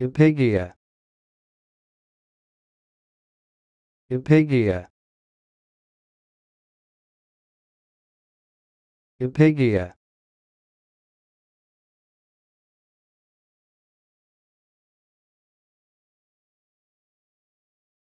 Epigia Epigia Epigia